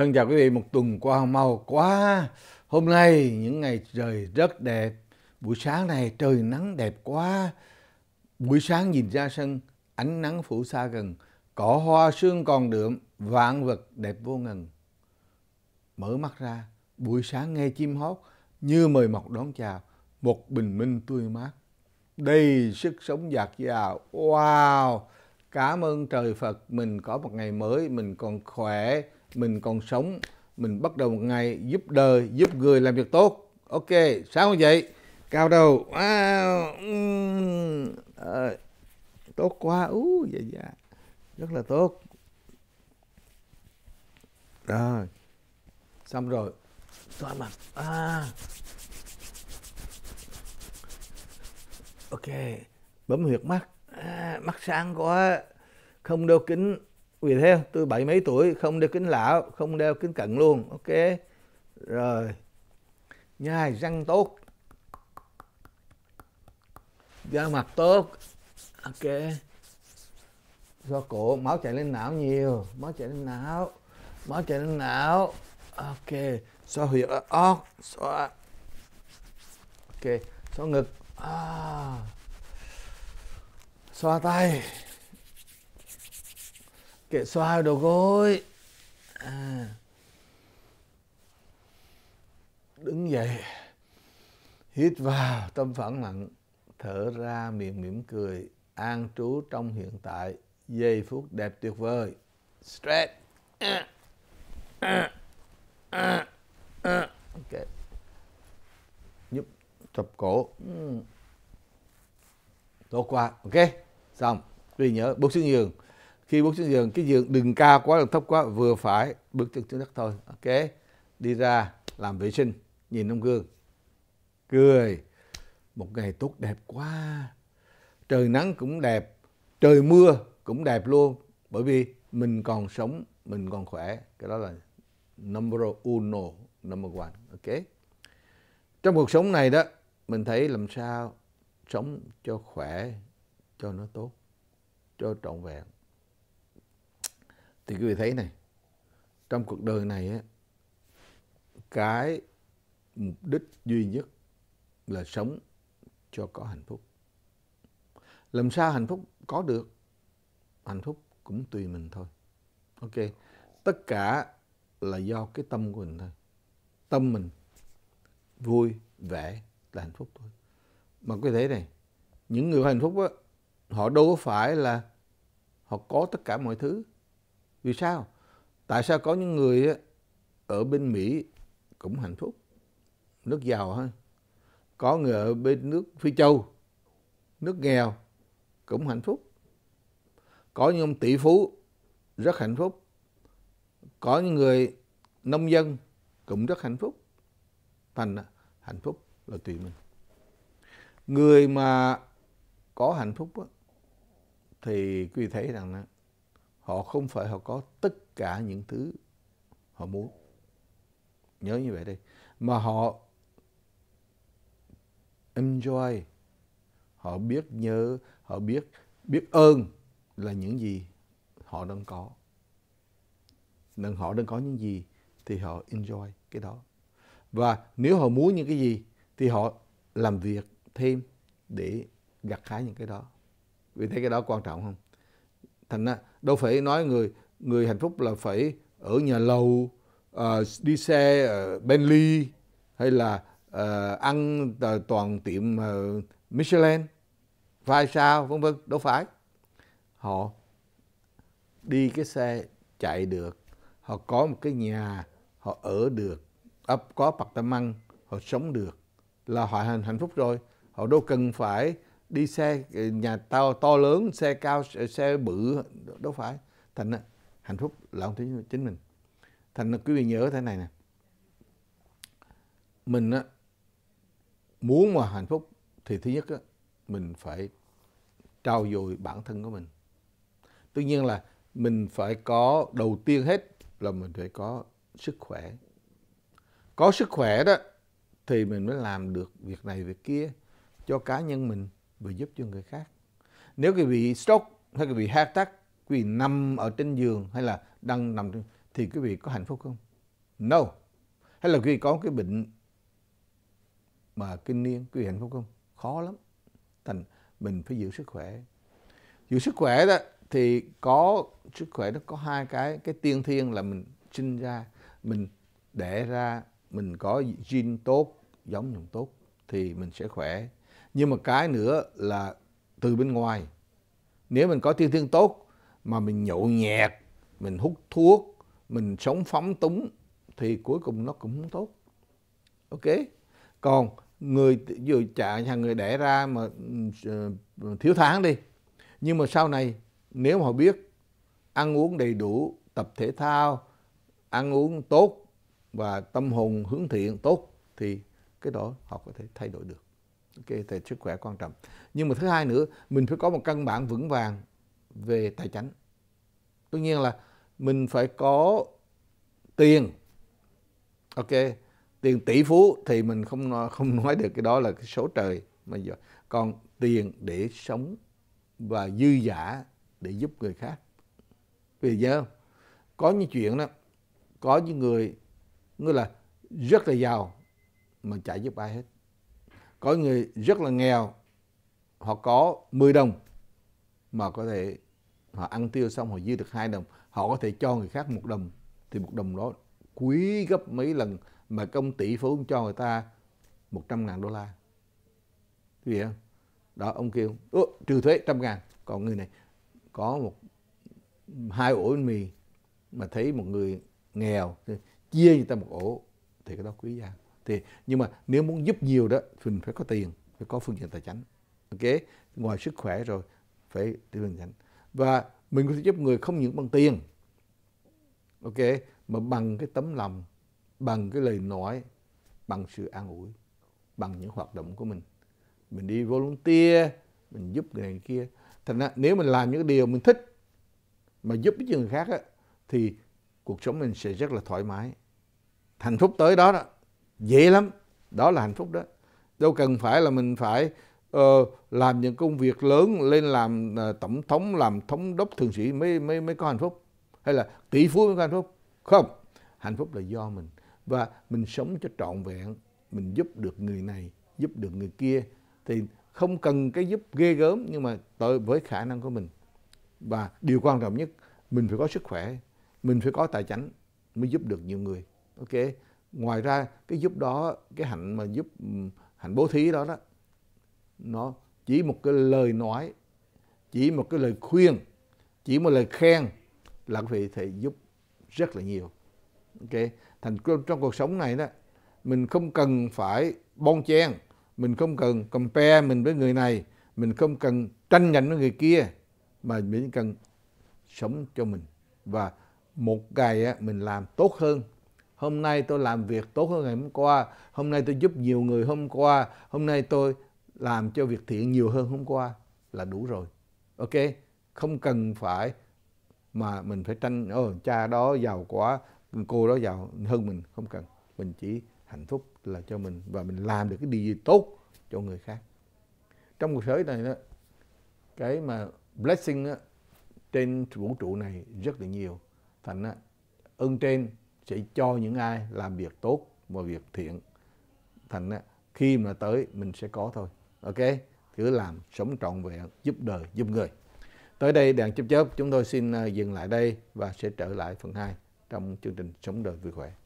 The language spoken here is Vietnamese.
Thân chào quý vị, một tuần qua mau quá. Hôm nay những ngày trời rất đẹp. Buổi sáng này trời nắng đẹp quá. Buổi sáng nhìn ra sân, ánh nắng phủ xa gần, cỏ hoa sương còn đượm, vạn vật đẹp vô ngần. Mở mắt ra, buổi sáng nghe chim hót như mời mọc đón chào, một bình minh tươi mát. đầy sức sống dạt dào. Wow! Cảm ơn trời Phật mình có một ngày mới, mình còn khỏe, mình còn sống mình bắt đầu một ngày giúp đời giúp người làm việc tốt ok sao như vậy cao đầu wow. à, tốt quá ú dạ dạ rất là tốt rồi xong rồi xoa mặt à ok bấm huyệt mắt à, mắt sáng quá không đeo kính vì thế tôi bảy mấy tuổi không đeo kính lão không đeo kính cận luôn ok rồi nhai răng tốt da mặt tốt ok do cổ máu chạy lên não nhiều máu chạy lên não máu chạy lên não ok so huyệt óc so ok so ngực à. xoa tay kệ xoa đầu gối à. đứng dậy hít vào tâm phản lặng thở ra miệng mỉm cười an trú trong hiện tại giây phút đẹp tuyệt vời stretch à. à. à. okay. nhúc thập cổ ừ. tốt quá ok xong tuy nhớ bước xuống giường khi bước xuống giường cái giường đừng cao quá đừng thấp quá vừa phải bước chân xuống đất thôi ok đi ra làm vệ sinh nhìn trong gương cười một ngày tốt đẹp quá trời nắng cũng đẹp trời mưa cũng đẹp luôn bởi vì mình còn sống mình còn khỏe cái đó là number uno number one ok trong cuộc sống này đó mình thấy làm sao sống cho khỏe cho nó tốt cho trọn vẹn thì quý vị thấy này trong cuộc đời này á cái mục đích duy nhất là sống cho có hạnh phúc làm sao hạnh phúc có được hạnh phúc cũng tùy mình thôi ok tất cả là do cái tâm của mình thôi tâm mình vui vẻ là hạnh phúc thôi mà quý vị thấy này những người hạnh phúc á họ đâu có phải là họ có tất cả mọi thứ vì sao? Tại sao có những người ở bên Mỹ cũng hạnh phúc, nước giàu hơn. Có người ở bên nước Phi Châu, nước nghèo cũng hạnh phúc. Có những ông tỷ phú rất hạnh phúc. Có những người nông dân cũng rất hạnh phúc. Thành hạnh phúc là tùy mình. Người mà có hạnh phúc đó, thì quý vị thấy rằng đó, họ không phải họ có tất cả những thứ họ muốn nhớ như vậy đây mà họ enjoy họ biết nhớ họ biết biết ơn là những gì họ đang có nên họ đang có những gì thì họ enjoy cái đó và nếu họ muốn những cái gì thì họ làm việc thêm để gặt hái những cái đó vì thế cái đó quan trọng không thành ra đâu phải nói người người hạnh phúc là phải ở nhà lầu uh, đi xe uh, Bentley hay là uh, ăn toàn tiệm uh, Michelin vài sao vân vân đâu phải họ đi cái xe chạy được họ có một cái nhà họ ở được ấp có bạc tâm ăn họ sống được là họ hạnh phúc rồi họ đâu cần phải đi xe nhà to to lớn xe cao xe bự đâu phải thành hạnh phúc là ông thấy chính mình thành quý vị nhớ thế này nè mình muốn mà hạnh phúc thì thứ nhất mình phải trau dồi bản thân của mình tuy nhiên là mình phải có đầu tiên hết là mình phải có sức khỏe có sức khỏe đó thì mình mới làm được việc này việc kia cho cá nhân mình và giúp cho người khác. Nếu quý vị stroke hay quý vị hạ tắc, quý vị nằm ở trên giường hay là đang nằm thì quý vị có hạnh phúc không? No. Hay là quý vị có cái bệnh mà kinh niên quý vị hạnh phúc không? Khó lắm. Thành mình phải giữ sức khỏe. Giữ sức khỏe đó thì có sức khỏe nó có hai cái cái tiên thiên là mình sinh ra mình đẻ ra mình có gene tốt giống nhồng tốt thì mình sẽ khỏe nhưng mà cái nữa là từ bên ngoài nếu mình có thiên thiên tốt mà mình nhậu nhẹt mình hút thuốc mình sống phóng túng thì cuối cùng nó cũng không tốt ok còn người vừa chạy nhà người đẻ ra mà ừ, ờ, thiếu tháng đi nhưng mà sau này nếu mà họ biết ăn uống đầy đủ tập thể thao ăn uống tốt và tâm hồn hướng thiện tốt thì cái đó họ có thể thay đổi được cái tệ sức khỏe quan trọng nhưng mà thứ hai nữa mình phải có một căn bản vững vàng về tài chính tất nhiên là mình phải có tiền ok tiền tỷ phú thì mình không nói, không nói được cái đó là cái số trời mà giờ còn tiền để sống và dư giả để giúp người khác vì nhớ có những chuyện đó có những người người là rất là giàu mà chả giúp ai hết có người rất là nghèo họ có 10 đồng mà có thể họ ăn tiêu xong họ dư được hai đồng họ có thể cho người khác một đồng thì một đồng đó quý gấp mấy lần mà công tỷ phú cho người ta 100 ngàn đô la quý vị không đó ông kêu Ủa, trừ thuế trăm ngàn còn người này có một hai ổ bánh mì mà thấy một người nghèo chia người ta một ổ thì cái đó quý giá thì nhưng mà nếu muốn giúp nhiều đó thì mình phải có tiền phải có phương diện tài chính ok ngoài sức khỏe rồi phải phương diện và mình có thể giúp người không những bằng tiền ok mà bằng cái tấm lòng bằng cái lời nói bằng sự an ủi bằng những hoạt động của mình mình đi volunteer mình giúp người này người kia thành ra nếu mình làm những điều mình thích mà giúp những người khác á, thì cuộc sống mình sẽ rất là thoải mái hạnh phúc tới đó đó dễ lắm đó là hạnh phúc đó đâu cần phải là mình phải uh, làm những công việc lớn lên làm uh, tổng thống làm thống đốc thường sĩ mới mới mới có hạnh phúc hay là tỷ phú mới có hạnh phúc không hạnh phúc là do mình và mình sống cho trọn vẹn mình giúp được người này giúp được người kia thì không cần cái giúp ghê gớm nhưng mà tới với khả năng của mình và điều quan trọng nhất mình phải có sức khỏe mình phải có tài chánh mới giúp được nhiều người ok ngoài ra cái giúp đó cái hạnh mà giúp hạnh bố thí đó đó nó chỉ một cái lời nói chỉ một cái lời khuyên chỉ một lời khen là có thể giúp rất là nhiều ok thành trong cuộc sống này đó mình không cần phải bon chen mình không cần compare mình với người này mình không cần tranh giành với người kia mà mình cần sống cho mình và một ngày mình làm tốt hơn hôm nay tôi làm việc tốt hơn ngày hôm qua hôm nay tôi giúp nhiều người hôm qua hôm nay tôi làm cho việc thiện nhiều hơn hôm qua là đủ rồi ok không cần phải mà mình phải tranh ồ cha đó giàu quá cô đó giàu hơn mình không cần mình chỉ hạnh phúc là cho mình và mình làm được cái điều gì tốt cho người khác trong cuộc sống này đó cái mà blessing đó, trên vũ trụ này rất là nhiều thành đó, ơn trên sẽ cho những ai làm việc tốt và việc thiện thành khi mà tới mình sẽ có thôi ok cứ làm sống trọn vẹn giúp đời giúp người tới đây đàn chấp chớp chúng tôi xin à, dừng lại đây và sẽ trở lại phần 2 trong chương trình sống đời vui khỏe